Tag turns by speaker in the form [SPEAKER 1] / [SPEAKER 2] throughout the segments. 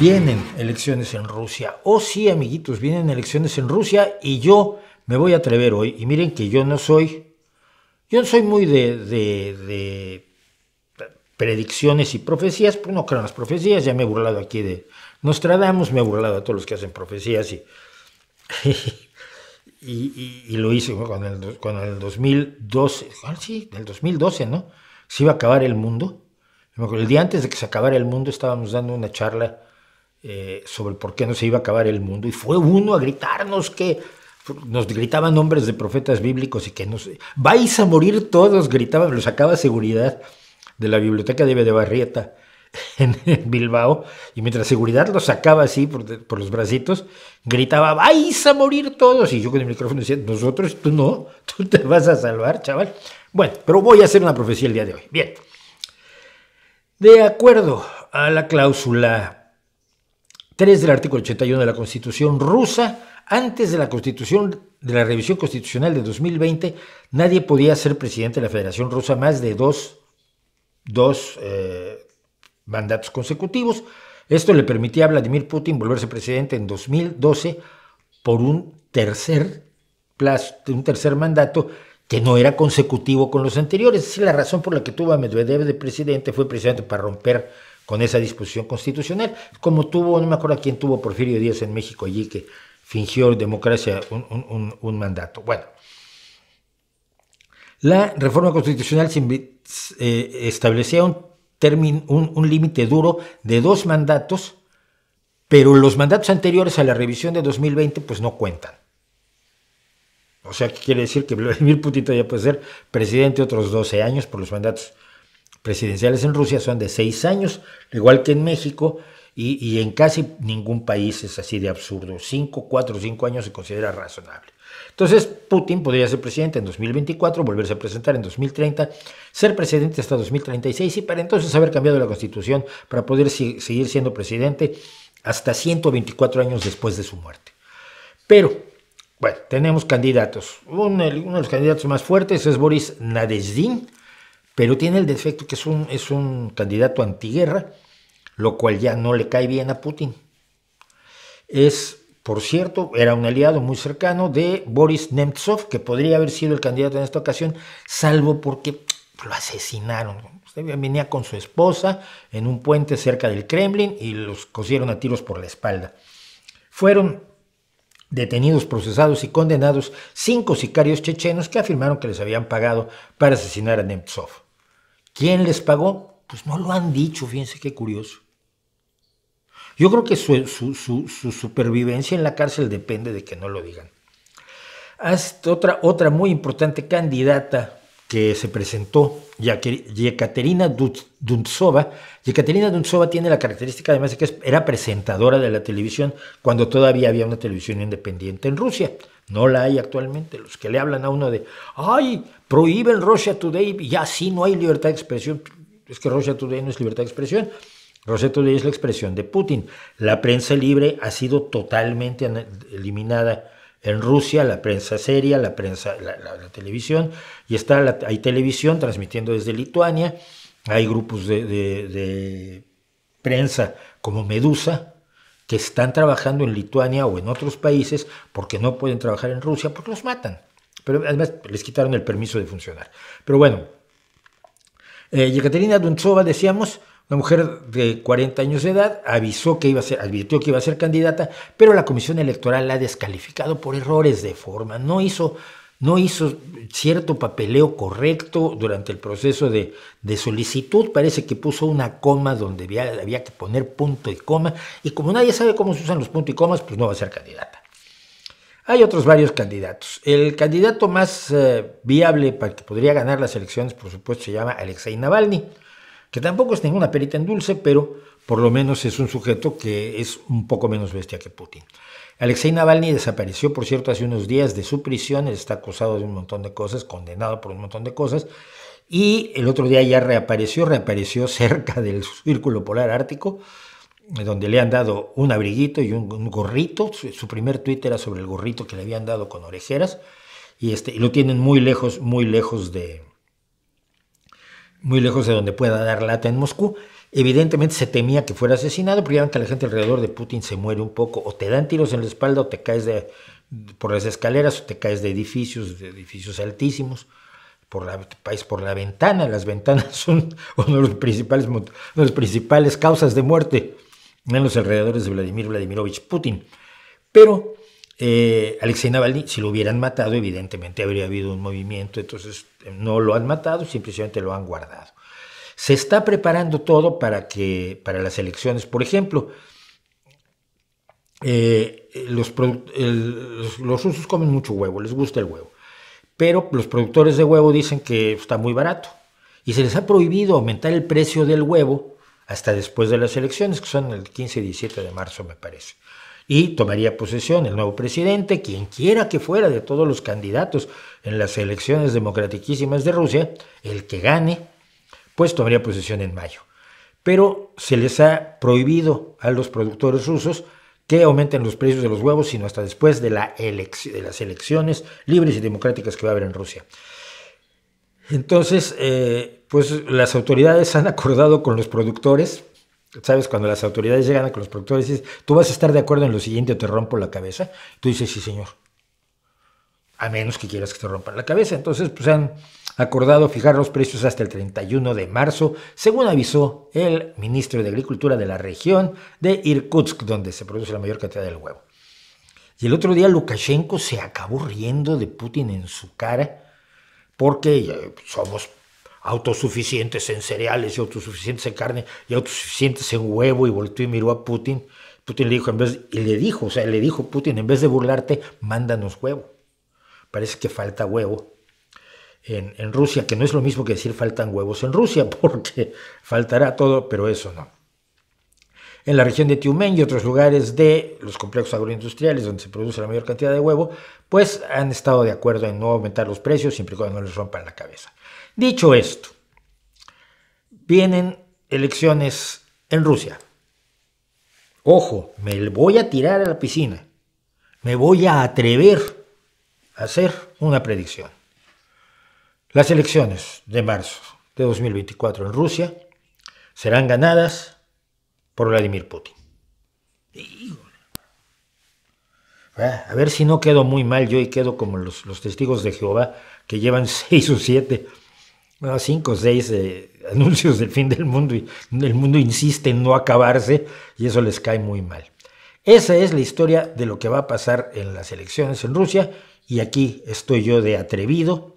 [SPEAKER 1] vienen elecciones en Rusia. Oh sí, amiguitos, vienen elecciones en Rusia y yo me voy a atrever hoy. Y miren que yo no soy, yo no soy muy de, predicciones y profecías, pues no creo en las profecías, ya me he burlado aquí de Nostradamus, me he burlado a todos los que hacen profecías y, y, lo hice con el, el 2012, ah, sí, del 2012, ¿no? Se iba a acabar el mundo. El día antes de que se acabara el mundo estábamos dando una charla eh, sobre por qué no se iba a acabar el mundo. Y fue uno a gritarnos que nos gritaban nombres de profetas bíblicos y que nos... Vais a morir todos, gritaba lo sacaba seguridad de la biblioteca de Bedebarrieta en Bilbao, y mientras seguridad lo sacaba así por, por, los bracitos, gritaba, vais a morir todos, y yo con el micrófono decía, nosotros, tú no, tú te vas a salvar, chaval. Bueno, pero voy a hacer una profecía el día de hoy. Bien. De acuerdo a la cláusula 3 del artículo 81 de la Constitución rusa, antes de la Constitución de la revisión constitucional de 2020, nadie podía ser presidente de la Federación Rusa más de dos, eh, mandatos consecutivos. Esto le permitía a Vladimir Putin volverse presidente en 2012 por un tercer plazo, un tercer mandato que no era consecutivo con los anteriores. Es la razón por la que tuvo a Medvedev de presidente, fue presidente para romper con esa disposición constitucional, como tuvo, no me acuerdo quién tuvo Porfirio Díaz en México allí, que fingió democracia un, mandato. Bueno, la reforma constitucional eh, establecía un, un, límite duro de dos mandatos, pero los mandatos anteriores a la revisión de 2020 pues no cuentan. O sea, ¿qué quiere decir que Vladimir Putin ya puede ser presidente otros 12 años por los mandatos presidenciales en Rusia son de seis años, igual que en México, y, en casi ningún país es así de absurdo. Cinco, cuatro, cinco años se considera razonable. Entonces, Putin podría ser presidente en 2024, volverse a presentar en 2030, ser presidente hasta 2036 y para entonces haber cambiado la constitución para poder seguir siendo presidente hasta 124 años después de su muerte. Pero, bueno, tenemos candidatos. Uno, uno de los candidatos más fuertes es Boris Nadezhdin, pero tiene el defecto que es un, es un candidato antiguerra, lo cual ya no le cae bien a Putin. Es, por cierto, era un aliado muy cercano de Boris Nemtsov, que podría haber sido el candidato en esta ocasión, salvo porque lo asesinaron. Venía con su esposa en un puente cerca del Kremlin y los cosieron a tiros por la espalda. Fueron detenidos, procesados y condenados cinco sicarios chechenos que afirmaron que les habían pagado para asesinar a Nemtsov. ¿Quién les pagó? Pues no lo han dicho, fíjense qué curioso. Yo creo que su, supervivencia en la cárcel depende de que no lo digan. Hasta ah, otra muy importante candidata que se presentó Yekaterina Duntsova. Yekaterina Duntsova tiene la característica además de que era presentadora de la televisión cuando todavía había una televisión independiente en Rusia. No la hay actualmente. Los que le hablan a uno de, ay, prohíben Russia Today y así no hay libertad de expresión. Es que Russia Today no es libertad de expresión. Russia Today es la expresión de Putin. La prensa libre ha sido totalmente eliminada en Rusia, la prensa seria, la prensa, la, televisión, y está hay televisión transmitiendo desde Lituania, hay grupos de, prensa como Medusa que están trabajando en Lituania o en otros países porque no pueden trabajar en Rusia porque los matan. Pero además les quitaron el permiso de funcionar. Pero bueno, eh, Yekaterina Duntsova, decíamos, una mujer de 40 años de edad avisó que iba a ser, advirtió que iba a ser candidata, pero la Comisión Electoral la ha descalificado por errores de forma. No hizo, no hizo cierto papeleo correcto durante el proceso de, solicitud. Parece que puso una coma donde había, que poner punto y coma. Y como nadie sabe cómo se usan los puntos y comas, pues no va a ser candidata. Hay otros varios candidatos. El candidato más eh, viable para que podría ganar las elecciones, por supuesto, se llama Alexei Navalny que tampoco es ninguna perita en dulce, pero por lo menos es un sujeto que es un poco menos bestia que Putin. Alexei Navalny desapareció, por cierto, hace unos días de su prisión, él está acusado de un montón de cosas, condenado por un montón de cosas, y el otro día ya reapareció, reapareció cerca del círculo polar ártico, donde le han dado un abriguito y un, gorrito. Su, primer tuit era sobre el gorrito que le habían dado con orejeras. Y, este, y lo tienen muy lejos, muy lejos de, muy lejos de donde pueda dar lata en Moscú. Evidentemente se temía que fuera asesinado, porque ya que la gente alrededor de Putin se muere un poco, o te dan tiros en la espalda, o te caes de, por las escaleras, o te caes de edificios, de edificios altísimos, por la, por la ventana. Las ventanas son uno de los principales, una de las principales causas de muerte en los alrededores de Vladimir Vladimirovich Putin. Pero eh, Alexei Navalny, si lo hubieran matado, evidentemente habría habido un movimiento, entonces eh, no lo han matado, simplemente lo han guardado. Se está preparando todo para, que, para las elecciones. Por ejemplo, eh, los, los, rusos comen mucho huevo, les gusta el huevo, pero los productores de huevo dicen que está muy barato y se les ha prohibido aumentar el precio del huevo hasta después de las elecciones, que son el 15 y 17 de marzo, me parece y tomaría posesión el nuevo presidente, quien quiera que fuera de todos los candidatos en las elecciones democratiquísimas de Rusia, el que gane, pues tomaría posesión en mayo. Pero se les ha prohibido a los productores rusos que aumenten los precios de los huevos, sino hasta después de, la de las elecciones libres y democráticas que va a haber en Rusia. Entonces, eh, pues las autoridades han acordado con los productores, ¿Sabes? Cuando las autoridades llegan a con los productores y dices, ¿tú vas a estar de acuerdo en lo siguiente o te rompo la cabeza? Tú dices, sí, señor. A menos que quieras que te rompan la cabeza. Entonces, pues han acordado fijar los precios hasta el 31 de marzo, según avisó el ministro de Agricultura de la región de Irkutsk, donde se produce la mayor cantidad del huevo. Y el otro día Lukashenko se acabó riendo de Putin en su cara, porque eh, somos autosuficientes en cereales y autosuficientes en carne y autosuficientes en huevo y volvió y miró a Putin. Putin le dijo en vez y le dijo, o sea, le dijo Putin, en vez de burlarte, mándanos huevo. Parece que falta huevo en, en Rusia, que no es lo mismo que decir faltan huevos en Rusia, porque faltará todo, pero eso no. En la región de Tiumen y otros lugares de los complejos agroindustriales donde se produce la mayor cantidad de huevo, pues han estado de acuerdo en no aumentar los precios siempre y cuando no les rompan la cabeza. Dicho esto, vienen elecciones en Rusia. Ojo, me voy a tirar a la piscina. Me voy a atrever a hacer una predicción. Las elecciones de marzo de 2024 en Rusia serán ganadas por Vladimir Putin. Ah, a ver si no quedo muy mal yo y quedo como los, testigos de Jehová que llevan seis o siete, no, cinco o seis eh, anuncios del fin del mundo y el mundo insiste en no acabarse y eso les cae muy mal. Esa es la historia de lo que va a pasar en las elecciones en Rusia y aquí estoy yo de atrevido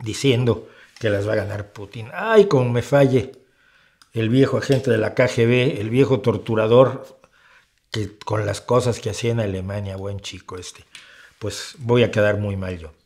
[SPEAKER 1] diciendo que las va a ganar Putin. Ay, como me falle el viejo agente de la KGB, el viejo torturador, que con las cosas que hacía en Alemania, buen chico este, pues voy a quedar muy mal yo.